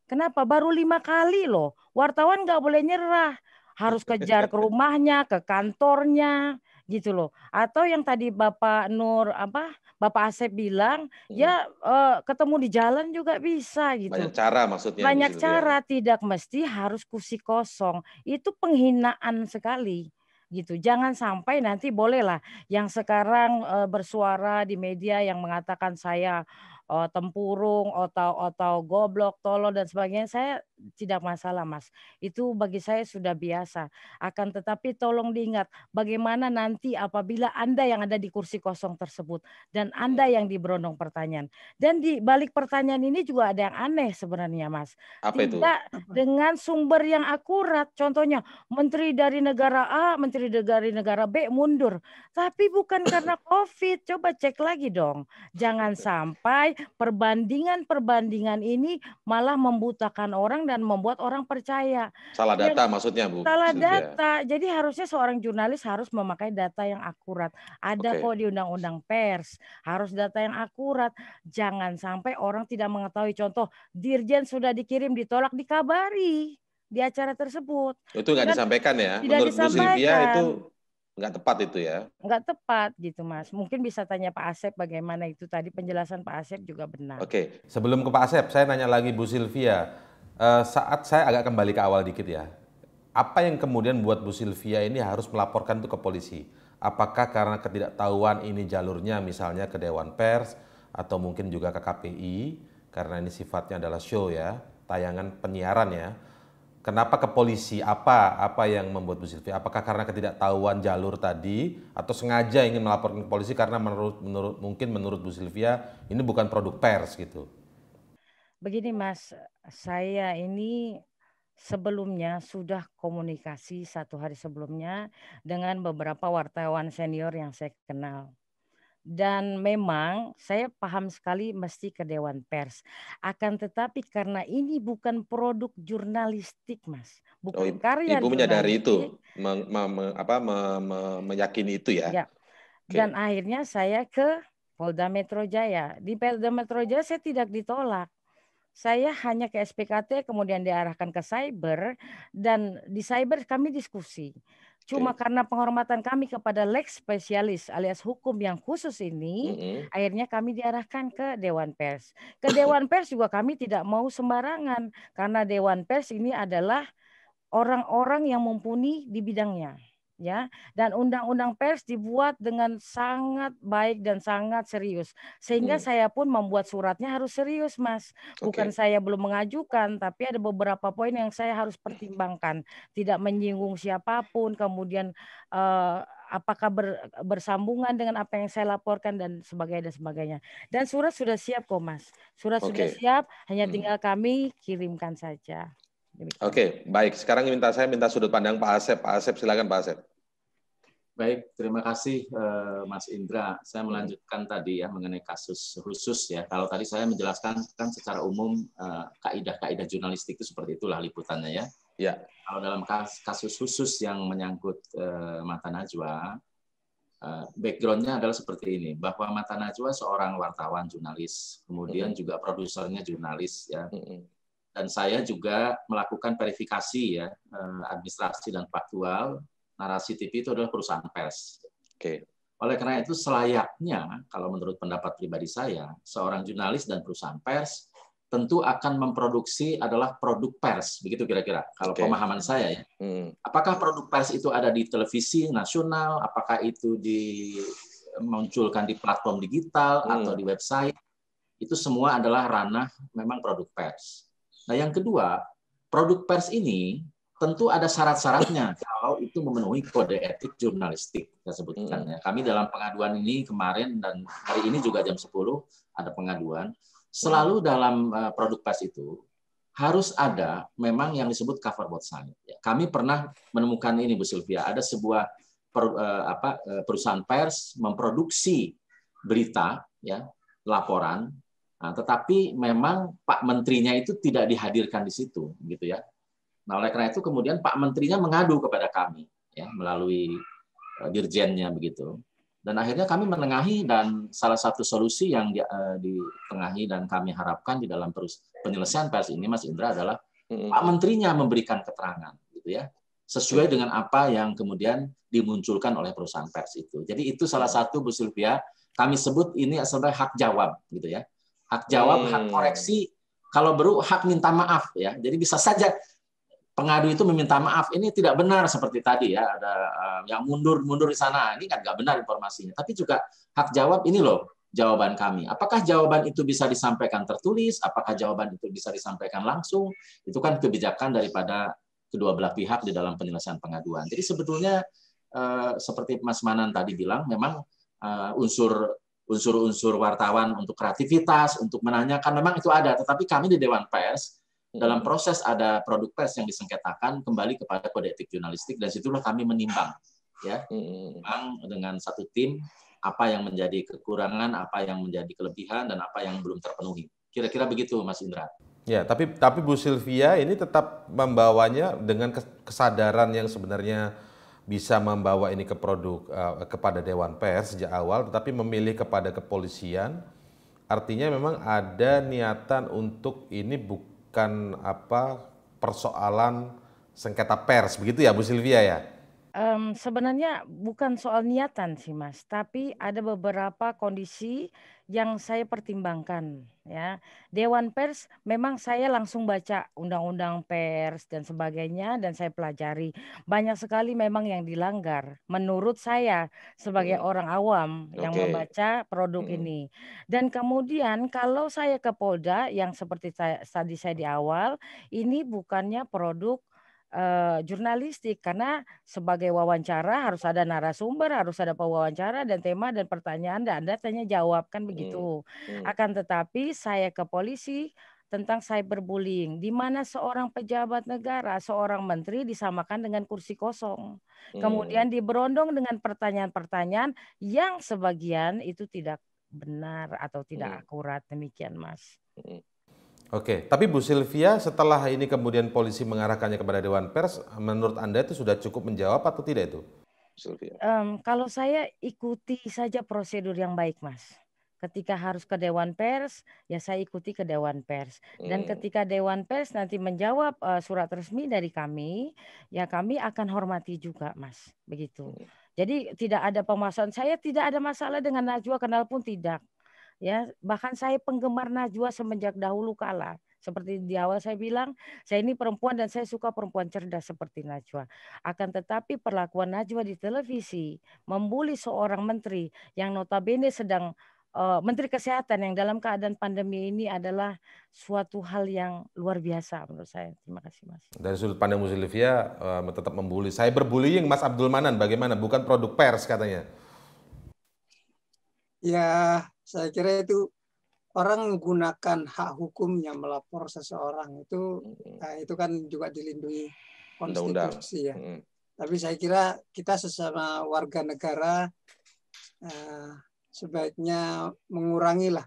Kenapa? Baru lima kali loh. Wartawan nggak boleh nyerah harus kejar ke rumahnya, ke kantornya gitu loh. Atau yang tadi Bapak Nur apa Bapak Asep bilang ya, hmm. ya uh, ketemu di jalan juga bisa gitu. Banyak cara maksudnya. Banyak gitu, cara tidak mesti harus kursi kosong. Itu penghinaan sekali gitu. Jangan sampai nanti bolehlah yang sekarang uh, bersuara di media yang mengatakan saya uh, tempurung atau atau goblok tolol dan sebagainya saya tidak masalah mas itu bagi saya sudah biasa akan tetapi tolong diingat bagaimana nanti apabila anda yang ada di kursi kosong tersebut dan anda iya. yang diberondong pertanyaan dan di balik pertanyaan ini juga ada yang aneh sebenarnya mas Apa itu? tidak dengan sumber yang akurat contohnya menteri dari negara A menteri dari negara B mundur tapi bukan karena covid coba cek lagi dong jangan sampai perbandingan perbandingan ini malah membutakan orang dan membuat orang percaya. Salah data maksudnya Bu. Salah iya. data. Jadi harusnya seorang jurnalis harus memakai data yang akurat. Ada okay. kok di undang-undang pers, harus data yang akurat. Jangan sampai orang tidak mengetahui contoh dirjen sudah dikirim ditolak dikabari di acara tersebut. Itu nggak disampaikan ya? Tidak Menurut disampaikan. Bu Silvia itu nggak tepat itu ya? Nggak tepat gitu mas. Mungkin bisa tanya Pak Asep bagaimana itu tadi penjelasan Pak Asep juga benar. Oke, sebelum ke Pak Asep, saya nanya lagi Bu Silvia. Uh, saat saya agak kembali ke awal dikit ya, apa yang kemudian buat Bu Silvia ini harus melaporkan itu ke polisi? Apakah karena ketidaktahuan ini jalurnya misalnya ke Dewan Pers atau mungkin juga ke KPI karena ini sifatnya adalah show ya, tayangan penyiaran ya. Kenapa ke polisi? Apa apa yang membuat Bu Silvia? Apakah karena ketidaktahuan jalur tadi atau sengaja ingin melaporkan ke polisi karena menurut menurut mungkin menurut Bu Silvia ini bukan produk pers gitu? Begini Mas, saya ini sebelumnya sudah komunikasi satu hari sebelumnya dengan beberapa wartawan senior yang saya kenal. Dan memang saya paham sekali mesti ke Dewan Pers. Akan tetapi karena ini bukan produk jurnalistik, Mas. Bukan oh, karya Ibu menyadari itu, me, me, me, apa, me, me, meyakini itu ya? ya. Dan akhirnya saya ke Polda Metro Jaya. Di Polda Metro Jaya saya tidak ditolak saya hanya ke SPKT kemudian diarahkan ke cyber dan di cyber kami diskusi. Cuma okay. karena penghormatan kami kepada leg spesialis alias hukum yang khusus ini, mm -hmm. akhirnya kami diarahkan ke Dewan Pers. Ke Dewan Pers juga kami tidak mau sembarangan karena Dewan Pers ini adalah orang-orang yang mumpuni di bidangnya ya dan undang-undang pers dibuat dengan sangat baik dan sangat serius sehingga hmm. saya pun membuat suratnya harus serius mas bukan okay. saya belum mengajukan tapi ada beberapa poin yang saya harus pertimbangkan tidak menyinggung siapapun kemudian eh, apakah ber, bersambungan dengan apa yang saya laporkan dan sebagainya dan sebagainya dan surat sudah siap kok mas surat okay. sudah siap hanya hmm. tinggal hmm. kami kirimkan saja Oke, okay, baik. Sekarang minta saya minta sudut pandang Pak Asep. Pak Asep, silakan Pak Asep. Baik, terima kasih eh, Mas Indra. Saya iya. melanjutkan tadi ya mengenai kasus khusus ya. Kalau tadi saya menjelaskan kan secara umum eh, kaidah-kaidah jurnalistik itu seperti itulah liputannya ya. Ya. Kalau dalam kasus khusus yang menyangkut eh, Mata Najwa, backgroundnya adalah seperti ini bahwa Mata Najwa seorang wartawan jurnalis, kemudian juga produsernya jurnalis ya. -hmm dan saya juga melakukan verifikasi ya eh, administrasi dan faktual narasi TV itu adalah perusahaan pers. Oke. Okay. Oleh karena itu selayaknya kalau menurut pendapat pribadi saya seorang jurnalis dan perusahaan pers tentu akan memproduksi adalah produk pers begitu kira-kira kalau okay. pemahaman saya ya. Hmm. Apakah produk pers itu ada di televisi nasional, apakah itu di munculkan di platform digital atau hmm. di website itu semua adalah ranah memang produk pers. Nah, yang kedua, produk pers ini tentu ada syarat-syaratnya kalau itu memenuhi kode etik jurnalistik kita sebutkan ya. Kami dalam pengaduan ini kemarin dan hari ini juga jam 10 ada pengaduan. Selalu dalam eh, produk pers itu harus ada memang yang disebut cover both side. Ya, kami pernah menemukan ini Bu Sylvia, ada sebuah per, eh, apa, eh, perusahaan pers memproduksi berita ya, laporan Nah, tetapi memang Pak Menterinya itu tidak dihadirkan di situ, gitu ya. Nah, oleh karena itu kemudian Pak Menterinya mengadu kepada kami, ya, melalui eh, dirjennya begitu. Dan akhirnya kami menengahi dan salah satu solusi yang di, uh, eh, ditengahi dan kami harapkan di dalam perus penyelesaian pers ini, Mas Indra adalah Pak Menterinya memberikan keterangan, gitu ya, sesuai dengan apa yang kemudian dimunculkan oleh perusahaan pers itu. Jadi itu salah mm. satu Bu Sylvia, kami sebut ini sebagai hak jawab, gitu ya hak jawab, hmm. hak koreksi, kalau baru hak minta maaf ya. Jadi bisa saja pengadu itu meminta maaf ini tidak benar seperti tadi ya ada eh, yang mundur-mundur di sana ini kan nggak benar informasinya tapi juga hak jawab ini loh jawaban kami apakah jawaban itu bisa disampaikan tertulis apakah jawaban itu bisa disampaikan langsung itu kan kebijakan daripada kedua belah pihak di dalam penyelesaian pengaduan jadi sebetulnya eh, seperti Mas Manan tadi bilang memang eh, unsur unsur-unsur wartawan untuk kreativitas, untuk menanyakan. Memang itu ada, tetapi kami di Dewan Pers dalam hmm. proses ada produk pers yang disengketakan kembali kepada kode etik jurnalistik dan situlah kami menimbang ya menimbang dengan satu tim apa yang menjadi kekurangan, apa yang menjadi kelebihan dan apa yang belum terpenuhi. Kira-kira begitu Mas Indra. Ya, tapi tapi Bu Sylvia ini tetap membawanya dengan kesadaran yang sebenarnya bisa membawa ini ke produk uh, kepada Dewan Pers sejak awal, tetapi memilih kepada kepolisian, artinya memang ada niatan untuk ini bukan apa persoalan sengketa pers, begitu ya Bu Silvia ya? Um, sebenarnya bukan soal niatan sih Mas, tapi ada beberapa kondisi yang saya pertimbangkan ya. Dewan Pers memang saya langsung baca undang-undang pers dan sebagainya dan saya pelajari banyak sekali memang yang dilanggar menurut saya sebagai hmm. orang awam okay. yang membaca produk hmm. ini. Dan kemudian kalau saya ke Polda yang seperti tadi saya di awal, ini bukannya produk eh, jurnalistik karena sebagai wawancara harus ada narasumber, harus ada pewawancara dan tema dan pertanyaan dan Anda tanya jawab kan hmm, begitu. Hmm. Hmm. Akan tetapi saya ke polisi tentang cyberbullying, di mana seorang pejabat negara, seorang menteri disamakan dengan kursi kosong, hmm. kemudian diberondong dengan pertanyaan-pertanyaan yang sebagian itu tidak benar atau tidak hmm. akurat demikian, Mas. Hmm. Oke, tapi Bu Sylvia, setelah ini kemudian polisi mengarahkannya kepada Dewan Pers, menurut Anda itu sudah cukup menjawab atau tidak itu? Silvia. Um, kalau saya ikuti saja prosedur yang baik, Mas. Ketika harus ke Dewan Pers, ya saya ikuti ke Dewan Pers. Dan hmm. ketika Dewan Pers nanti menjawab uh, surat resmi dari kami, ya kami akan hormati juga, Mas. Begitu. Hmm. Jadi tidak ada pemasangan, Saya tidak ada masalah dengan Najwa kenal pun tidak. Ya, bahkan saya penggemar Najwa semenjak dahulu kala. Seperti di awal saya bilang, saya ini perempuan dan saya suka perempuan cerdas seperti Najwa. Akan tetapi perlakuan Najwa di televisi membuli seorang menteri yang notabene sedang uh, Menteri Kesehatan yang dalam keadaan pandemi ini adalah suatu hal yang luar biasa menurut saya. Terima kasih Mas. Dari sudut pandang Muslimia uh, eh, tetap membuli. Saya berbullying Mas Abdul Manan bagaimana? Bukan produk pers katanya. Ya, saya kira itu orang menggunakan hak hukumnya melapor seseorang itu hmm. nah, itu kan juga dilindungi konstitusi Undang -undang. ya. Hmm. Tapi saya kira kita sesama warga negara eh, sebaiknya mengurangilah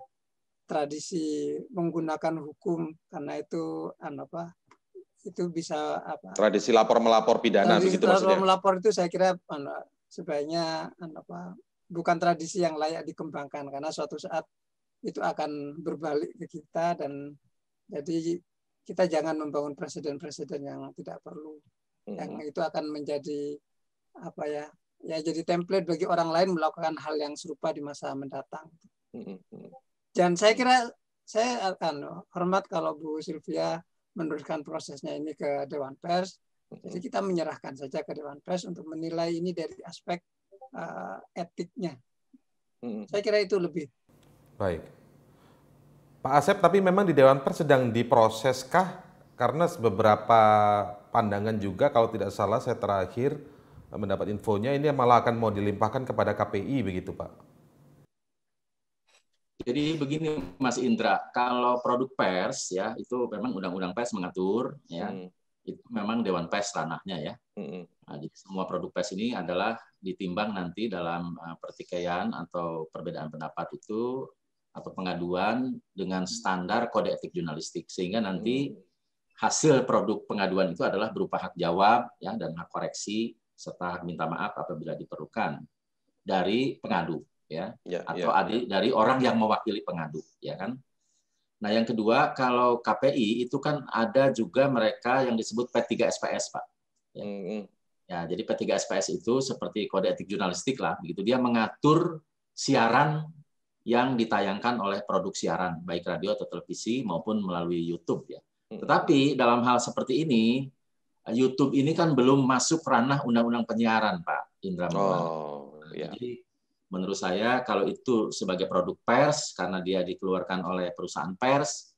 tradisi menggunakan hukum karena itu anu apa itu bisa apa tradisi lapor melapor pidana tradisi lapor melapor itu saya kira anu, sebaiknya anu apa bukan tradisi yang layak dikembangkan karena suatu saat itu akan berbalik ke kita dan jadi kita jangan membangun presiden-presiden yang tidak perlu hmm. yang itu akan menjadi apa ya ya jadi template bagi orang lain melakukan hal yang serupa di masa mendatang hmm. dan saya kira saya akan hormat kalau Bu Sylvia meneruskan prosesnya ini ke Dewan Pers jadi kita menyerahkan saja ke Dewan Pers untuk menilai ini dari aspek uh, eh, etiknya. Hmm. Saya kira itu lebih. Baik. Pak Asep, tapi memang di Dewan Pers sedang diproseskah? Karena beberapa pandangan juga, kalau tidak salah saya terakhir eh, mendapat infonya, ini malah akan mau dilimpahkan kepada KPI begitu Pak. Jadi begini Mas Indra, kalau produk pers ya itu memang undang-undang pers mengatur ya hmm. itu memang Dewan Pers ranahnya ya. Hmm. Nah, jadi semua produk pers ini adalah ditimbang nanti dalam eh, pertikaian atau perbedaan pendapat itu atau pengaduan dengan hmm. standar kode etik jurnalistik sehingga nanti hmm. hasil produk pengaduan itu adalah berupa hak jawab ya dan hak koreksi serta hak minta maaf apabila diperlukan dari pengadu ya, ya, ya atau ya, dari orang yang mewakili pengadu ya kan nah yang kedua kalau KPI itu kan ada juga mereka yang disebut P3SPS pak ya. Hmm, Ya, jadi P3 SPS itu seperti kode etik jurnalistik lah, begitu dia mengatur siaran yang ditayangkan oleh produk siaran baik radio atau televisi maupun melalui YouTube ya. Hmm. Tetapi dalam hal seperti ini YouTube ini kan belum masuk ranah undang-undang penyiaran, Pak Indra. Oh, nah, ya. Jadi menurut saya kalau itu sebagai produk pers karena dia dikeluarkan oleh perusahaan pers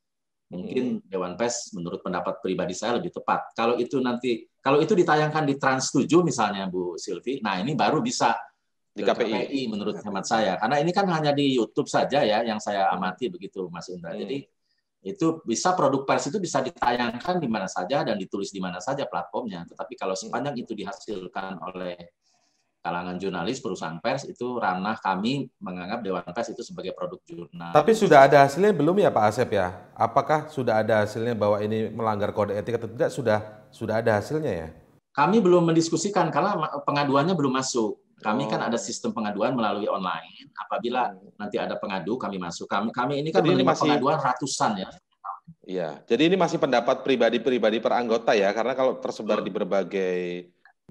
Mungkin hmm. Dewan Pers menurut pendapat pribadi saya lebih tepat. Kalau itu nanti kalau itu ditayangkan di Trans 7 misalnya Bu Silvi, nah ini baru bisa di KPI. KPI menurut hemat saya. Karena ini kan hanya di YouTube saja ya yang saya hmm. amati begitu Mas Indra. Hmm. Jadi itu bisa produk pers itu bisa ditayangkan di mana saja dan ditulis di mana saja platformnya. Tetapi kalau hmm. sepanjang itu dihasilkan oleh kalangan jurnalis, perusahaan pers itu ranah kami menganggap Dewan Pers itu sebagai produk jurnal. Tapi sudah ada hasilnya belum ya Pak Asep ya? Apakah sudah ada hasilnya bahwa ini melanggar kode etik atau tidak? Sudah sudah ada hasilnya ya? Kami belum mendiskusikan karena pengaduannya belum masuk. Kami kan oh. kan ada sistem pengaduan melalui online. Apabila hmm. nanti ada pengadu kami masuk. Kami kami ini kan menerima masih... pengaduan ratusan ya. Iya, jadi ini masih pendapat pribadi-pribadi peranggota ya, karena kalau tersebar hmm. di berbagai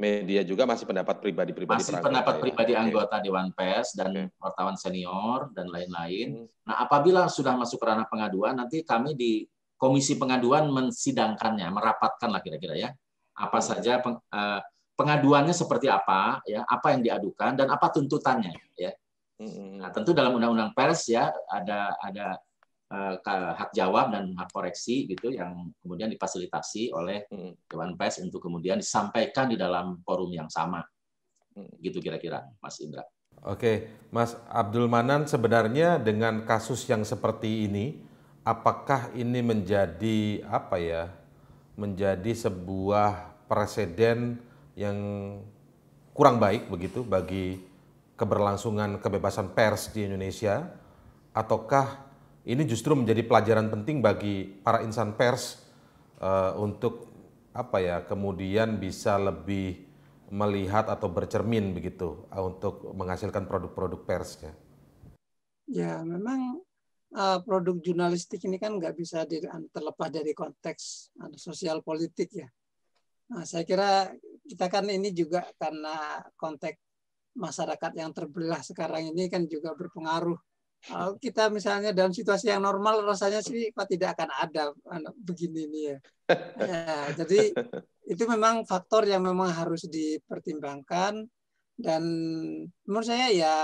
media juga masih pendapat pribadi-pribadi masih pendapat pribadi anggota Dewan Pers dan okay. wartawan senior dan lain-lain. Hmm. Nah, apabila sudah masuk ke ranah pengaduan, nanti kami di komisi pengaduan mensidangkannya, merapatkan lah kira-kira ya. Apa hmm. saja peng, uh, pengaduannya seperti apa ya, apa yang diadukan dan apa tuntutannya ya. Hmm, hmm, nah, tentu dalam undang-undang pers ya ada ada Eh, hak jawab dan hak koreksi gitu yang kemudian difasilitasi oleh hmm. Dewan Pers untuk kemudian disampaikan di dalam forum yang sama. Hmm. Gitu kira-kira, Mas Indra. Oke, Mas Abdul Manan sebenarnya dengan kasus yang seperti ini, apakah ini menjadi apa ya? Menjadi sebuah presiden yang kurang baik begitu bagi keberlangsungan kebebasan pers di Indonesia ataukah ini justru menjadi pelajaran penting bagi para insan pers uh, untuk apa ya kemudian bisa lebih melihat atau bercermin begitu uh, untuk menghasilkan produk-produk persnya. Ya memang uh, produk jurnalistik ini kan nggak bisa di, terlepas dari konteks uh, sosial politik ya. Nah, saya kira kita kan ini juga karena konteks masyarakat yang terbelah sekarang ini kan juga berpengaruh kalau eh, kita misalnya dalam situasi yang normal rasanya sih kok tidak akan ada eh, begini nih ya. ya jadi itu memang faktor yang memang harus dipertimbangkan dan menurut saya ya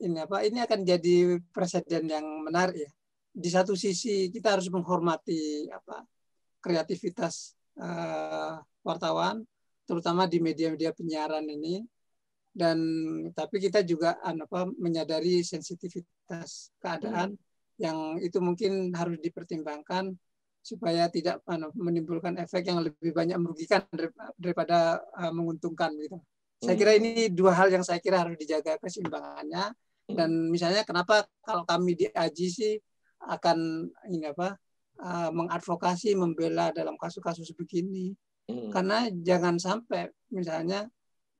ini apa ini akan jadi presiden yang menarik ya di satu sisi kita harus menghormati apa kreativitas uh, wartawan terutama di media-media penyiaran ini dan tapi kita juga apa menyadari sensitivitas keadaan hmm. yang itu mungkin harus dipertimbangkan supaya tidak apa, menimbulkan efek yang lebih banyak merugikan daripada uh, menguntungkan gitu. Hmm. Saya kira ini dua hal yang saya kira harus dijaga keseimbangannya hmm. dan misalnya kenapa kalau kami di Aji sih akan ini apa uh, mengadvokasi membela dalam kasus-kasus begini hmm. karena jangan sampai misalnya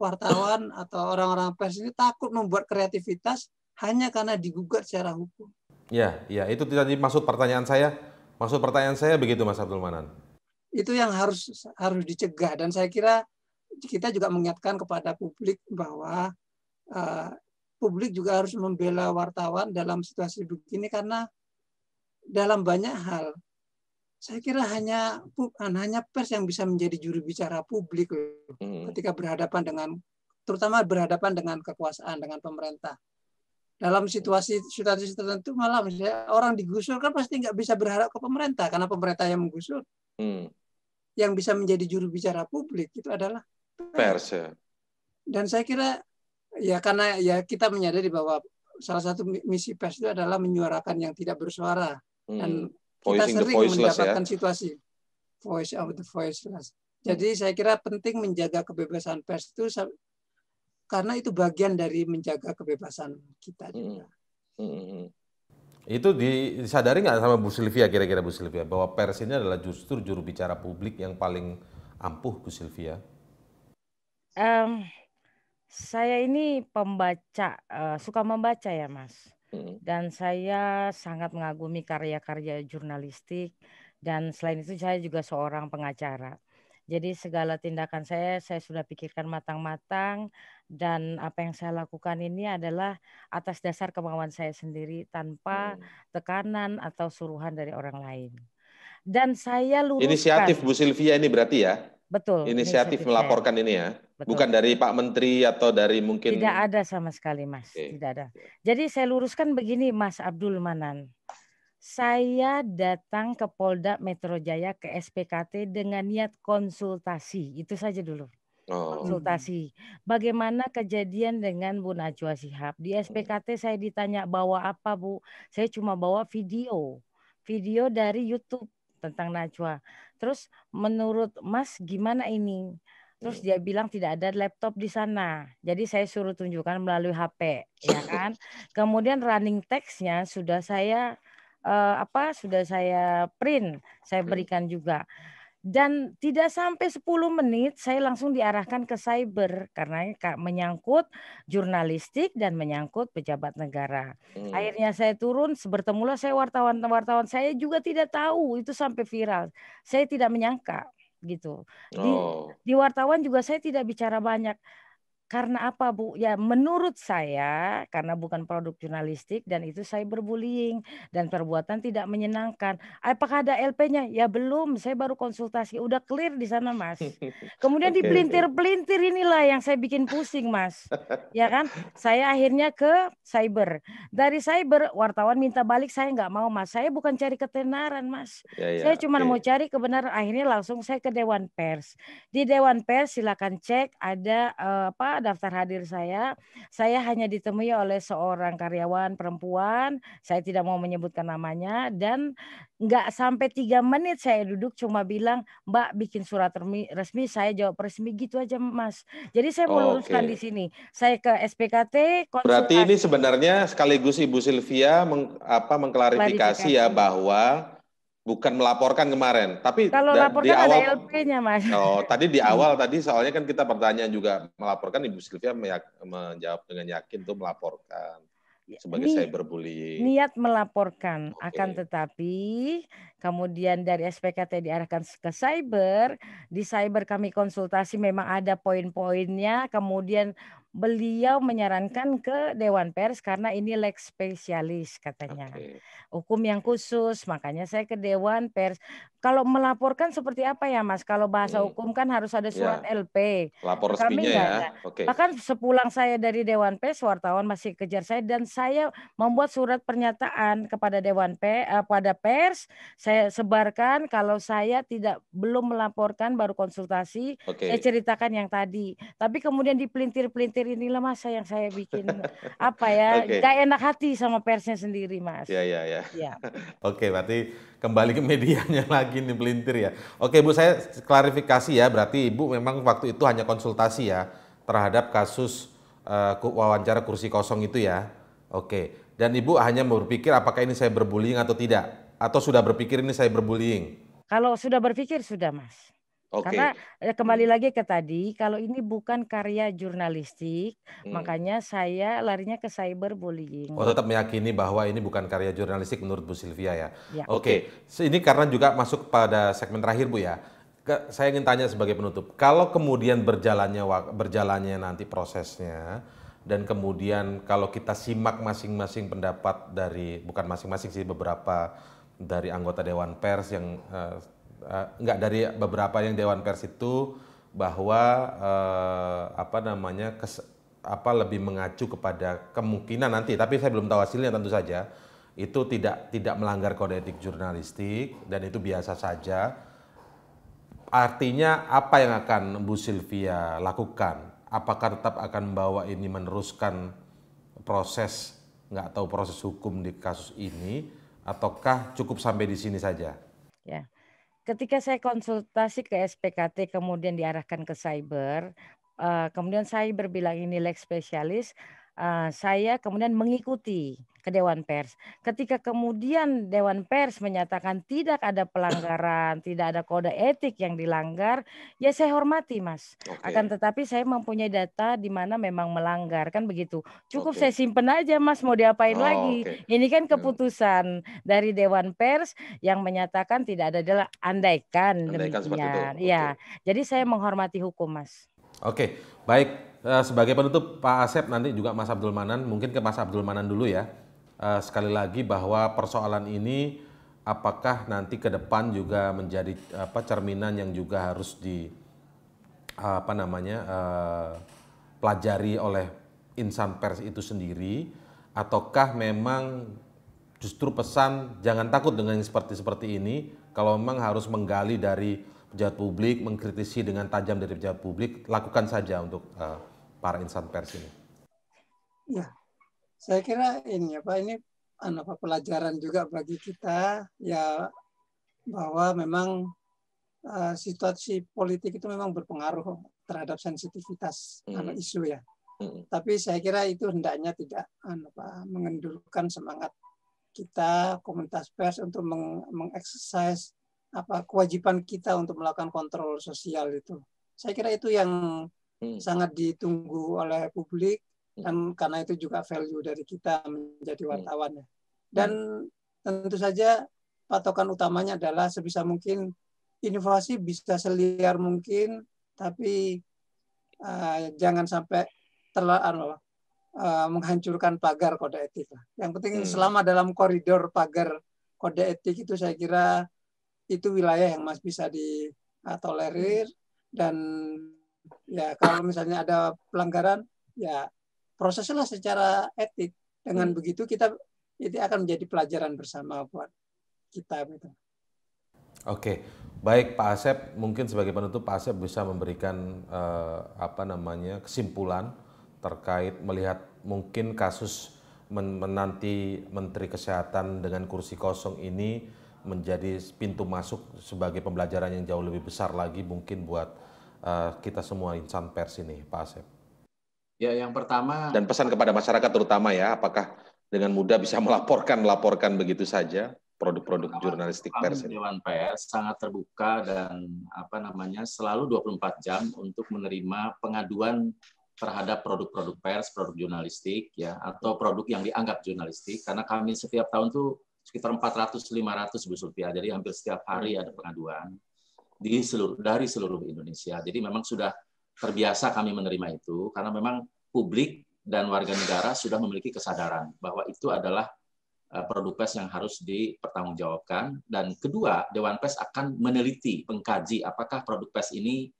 wartawan atau orang-orang pers ini takut membuat kreativitas hanya karena digugat secara hukum. Ya, ya itu tadi maksud pertanyaan saya. Maksud pertanyaan saya begitu Mas Abdul Manan. Itu yang harus harus dicegah dan saya kira kita juga mengingatkan kepada publik bahwa uh, publik juga harus membela wartawan dalam situasi begini karena dalam banyak hal saya kira hanya kan, hanya pers yang bisa menjadi juru bicara publik hmm. ketika berhadapan dengan terutama berhadapan dengan kekuasaan dengan pemerintah dalam situasi situasi tertentu malah misalnya orang digusur kan pasti nggak bisa berharap ke pemerintah karena pemerintah yang menggusur hmm. yang bisa menjadi juru bicara publik itu adalah pers ya. dan saya kira ya karena ya kita menyadari bahwa salah satu misi pers itu adalah menyuarakan yang tidak bersuara hmm. dan kita sering ya. mendapatkan ya. situasi voice of the voiceless. Jadi saya kira penting menjaga kebebasan pers itu karena itu bagian dari menjaga kebebasan kita juga. Hmm. Hmm. Itu disadari nggak sama Bu Silvia kira-kira Bu Silvia bahwa pers ini adalah justru juru bicara publik yang paling ampuh Bu Silvia? Um, saya ini pembaca uh, suka membaca ya Mas. Hmm. dan saya sangat mengagumi karya-karya jurnalistik dan selain itu saya juga seorang pengacara. Jadi segala tindakan saya saya sudah pikirkan matang-matang dan apa yang saya lakukan ini adalah atas dasar kemauan saya sendiri tanpa hmm. tekanan atau suruhan dari orang lain. Dan saya luruskan. Inisiatif Bu Silvia ini berarti ya? Betul. Inisiatif, melaporkan ini ya. Betul. Bukan dari Pak Menteri atau dari mungkin Tidak ada sama sekali, Mas. Okay. Tidak ada. Jadi saya luruskan begini, Mas Abdul Manan. Saya datang ke Polda Metro Jaya ke SPKT dengan niat konsultasi. Itu saja dulu. Oh. Konsultasi. Bagaimana kejadian dengan Bu Najwa Sihab? Di SPKT saya ditanya bawa apa, Bu? Saya cuma bawa video. Video dari YouTube tentang Najwa. Terus menurut Mas gimana ini? Terus hmm. dia bilang tidak ada laptop di sana. Jadi saya suruh tunjukkan melalui HP, ya kan? Kemudian running textnya sudah saya eh, apa? Sudah saya print, saya hmm. berikan juga dan tidak sampai 10 menit saya langsung diarahkan ke cyber karena menyangkut jurnalistik dan menyangkut pejabat negara. Hmm. Akhirnya saya turun, bertemulah saya wartawan-wartawan saya juga tidak tahu itu sampai viral. Saya tidak menyangka gitu. Di, oh. di wartawan juga saya tidak bicara banyak. Karena apa Bu? Ya menurut saya karena bukan produk jurnalistik dan itu cyberbullying dan perbuatan tidak menyenangkan. Apakah ada LP-nya? Ya belum, saya baru konsultasi. Udah clear di sana Mas. Kemudian okay, pelintir pelintir inilah yang saya bikin pusing Mas. Ya kan? Saya akhirnya ke cyber. Dari cyber wartawan minta balik saya nggak mau Mas. Saya bukan cari ketenaran Mas. Yeah, yeah. saya cuma okay. mau cari kebenaran. Akhirnya langsung saya ke Dewan Pers. Di Dewan Pers silakan cek ada uh, apa daftar hadir saya. Saya hanya ditemui oleh seorang karyawan perempuan, saya tidak mau menyebutkan namanya dan nggak sampai tiga menit saya duduk cuma bilang Mbak bikin surat resmi, saya jawab resmi gitu aja Mas. Jadi saya mau luruskan di sini. Saya ke SPKT. Berarti ini sebenarnya sekaligus Ibu Sylvia meng, apa mengklarifikasi ya bahwa bukan melaporkan kemarin, tapi kalau da, laporkan di awal, ada LP-nya, Mas. Oh, tadi di hmm. awal tadi soalnya kan kita pertanyaan juga melaporkan Ibu Silvia meyak, menjawab dengan yakin tuh melaporkan ya, sebagai Ni, cyberbullying. Niat melaporkan, okay. akan tetapi kemudian dari SPKT diarahkan ke cyber, di cyber kami konsultasi memang ada poin-poinnya, kemudian beliau menyarankan ke Dewan Pers karena ini leg spesialis katanya. Okay. Hukum yang khusus, makanya saya ke Dewan Pers. Kalau melaporkan seperti apa ya Mas? Kalau bahasa hmm. hukum kan harus ada ya. surat ya. LP. Lapor Kami resminya ya. Okay. Bahkan sepulang saya dari Dewan Pers, wartawan masih kejar saya dan saya membuat surat pernyataan kepada Dewan Pers, eh, pada Pers, saya sebarkan kalau saya tidak belum melaporkan baru konsultasi, okay. saya ceritakan yang tadi. Tapi kemudian dipelintir-pelintir ini inilah masa yang saya bikin apa ya okay. gak enak hati sama persnya sendiri mas. Iya iya iya. ya. Oke berarti kembali ke medianya lagi nih pelintir ya. Oke bu saya klarifikasi ya berarti ibu memang waktu itu hanya konsultasi ya terhadap kasus uh, wawancara kursi kosong itu ya. Oke dan ibu hanya berpikir apakah ini saya berbullying atau tidak atau sudah berpikir ini saya berbullying. Kalau sudah berpikir sudah mas. Okay. Karena eh, kembali hmm. lagi ke tadi, kalau ini bukan karya jurnalistik, hmm. makanya saya larinya ke cyberbullying. Oh, tetap meyakini bahwa ini bukan karya jurnalistik menurut Bu Sylvia ya. ya. Oke, okay. ini karena juga masuk pada segmen terakhir Bu ya. saya ingin tanya sebagai penutup, kalau kemudian berjalannya berjalannya nanti prosesnya dan kemudian kalau kita simak masing-masing pendapat dari bukan masing-masing sih beberapa dari anggota Dewan Pers yang uh, enggak eh, dari beberapa yang dewan pers itu bahwa uh, apa namanya kes, apa lebih mengacu kepada kemungkinan nanti tapi saya belum tahu hasilnya tentu saja itu tidak tidak melanggar kode etik jurnalistik dan itu biasa saja artinya apa yang akan Bu Silvia lakukan apakah tetap akan membawa ini meneruskan proses nggak tahu proses hukum di kasus ini ataukah cukup sampai di sini saja ya yeah ketika saya konsultasi ke SPKT kemudian diarahkan ke cyber, eh, kemudian saya berbilang ini leg spesialis, eh, saya kemudian mengikuti ke Dewan Pers. Ketika kemudian Dewan Pers menyatakan tidak ada pelanggaran, tidak ada kode etik yang dilanggar, ya saya hormati, Mas. Okay. Akan tetapi saya mempunyai data di mana memang melanggar, kan begitu. Cukup okay. saya simpen aja, Mas, mau diapain oh, lagi. Okay. Ini kan hmm. keputusan hmm. dari Dewan Pers yang menyatakan tidak ada adalah andaikan, andaikan demikian. Okay. Ya. Jadi saya menghormati hukum, Mas. Oke, baik. Eh, sebagai penutup, Pak Asep nanti juga Mas Abdul Manan, mungkin ke Mas Abdul Manan dulu ya. Eh, sekali lagi bahwa persoalan ini apakah nanti ke depan juga menjadi apa cerminan yang juga harus di apa namanya uh, pelajari oleh insan pers itu sendiri ataukah memang justru pesan jangan takut dengan yang seperti seperti ini kalau memang harus menggali dari pejabat publik mengkritisi dengan tajam dari pejabat publik lakukan saja untuk uh, para insan pers ini. Ya, saya kira ini apa ini anu apa pelajaran juga bagi kita ya bahwa memang uh, situasi politik itu memang berpengaruh terhadap sensitivitas hmm. Anu isu ya. Hmm. Tapi saya kira itu hendaknya tidak anu, apa, mengendurkan semangat kita komunitas pers untuk meng mengeksersis apa kewajiban kita untuk melakukan kontrol sosial itu. Saya kira itu yang hmm. sangat ditunggu oleh publik dan karena itu juga value dari kita menjadi hmm. wartawan ya. dan tentu saja patokan utamanya adalah sebisa mungkin inovasi bisa seliar mungkin tapi uh, jangan sampai terlalu anu, uh, eh, menghancurkan pagar kode etik yang penting hmm. selama dalam koridor pagar kode etik itu saya kira itu wilayah yang masih bisa ditolerir eh, hmm. dan ya kalau misalnya ada pelanggaran ya proseslah secara etik. Dengan hmm. begitu kita itu akan menjadi pelajaran bersama buat kita gitu. Oke, baik Pak Asep, mungkin sebagai penutup Pak Asep bisa memberikan eh, apa namanya kesimpulan terkait melihat mungkin kasus men menanti Menteri Kesehatan dengan kursi kosong ini menjadi pintu masuk sebagai pembelajaran yang jauh lebih besar lagi mungkin buat eh, kita semua insan pers ini, Pak Asep. Ya, yang pertama dan pesan kepada masyarakat terutama ya, apakah dengan mudah bisa melaporkan melaporkan begitu saja produk-produk jurnalistik pers ini. Dewan Pers sangat terbuka dan apa namanya selalu 24 jam untuk menerima pengaduan terhadap produk-produk pers, produk jurnalistik ya atau produk yang dianggap jurnalistik karena kami setiap tahun tuh sekitar 400 500 Bu Sulfia. Jadi hampir setiap hari ada pengaduan di seluruh dari seluruh Indonesia. Jadi memang sudah terbiasa kami menerima itu karena memang publik dan warga negara sudah memiliki kesadaran bahwa itu adalah eh, produk pes yang harus dipertanggungjawabkan dan kedua Dewan pes akan meneliti mengkaji apakah produk pes ini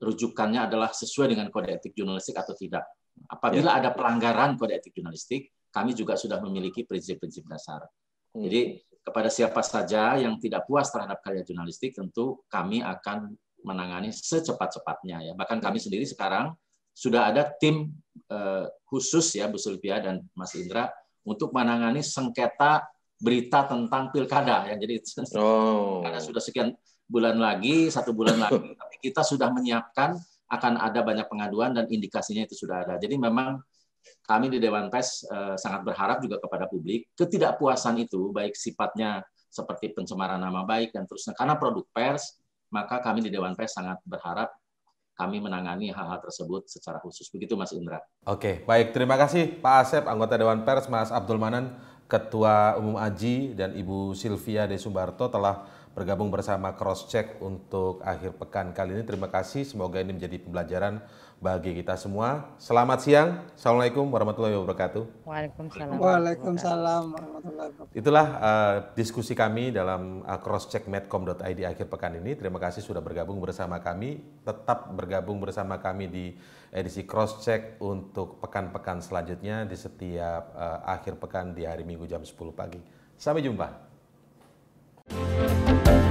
rujukannya adalah sesuai dengan kode etik jurnalistik atau tidak. Apabila ya. ada pelanggaran kode etik jurnalistik, kami juga sudah memiliki prinsip-prinsip dasar. Hmm. Jadi kepada siapa saja yang tidak puas terhadap karya jurnalistik tentu kami akan menangani secepat-cepatnya ya. Bahkan kami sendiri sekarang sudah ada tim eh, khusus ya Bu Sylvia dan Mas Indra untuk menangani sengketa berita tentang pilkada ya. Jadi oh. karena sudah sekian bulan lagi, satu bulan lagi, tapi kita sudah menyiapkan akan ada banyak pengaduan dan indikasinya itu sudah ada. Jadi memang kami di Dewan Pers eh, sangat berharap juga kepada publik ketidakpuasan itu baik sifatnya seperti pencemaran nama baik dan terusnya karena produk pers maka kami di Dewan Pers sangat berharap kami menangani hal-hal tersebut secara khusus. Begitu Mas Indra. Oke, baik. Terima kasih Pak Asep, anggota Dewan Pers, Mas Abdul Manan, Ketua Umum Aji, dan Ibu Silvia Desumbarto telah bergabung bersama Cross Check untuk akhir pekan kali ini. Terima kasih, semoga ini menjadi pembelajaran bagi kita semua. Selamat siang. Assalamualaikum warahmatullahi wabarakatuh. Waalaikumsalam. Waalaikumsalam warahmatullahi wabarakatuh. Itulah uh, diskusi kami dalam uh, eh, crosscheckmedcom.id akhir pekan ini. Terima kasih sudah bergabung bersama kami. Tetap bergabung bersama kami di edisi Crosscheck untuk pekan-pekan selanjutnya di setiap uh, akhir pekan di hari Minggu jam 10 pagi. Sampai jumpa. Thank you.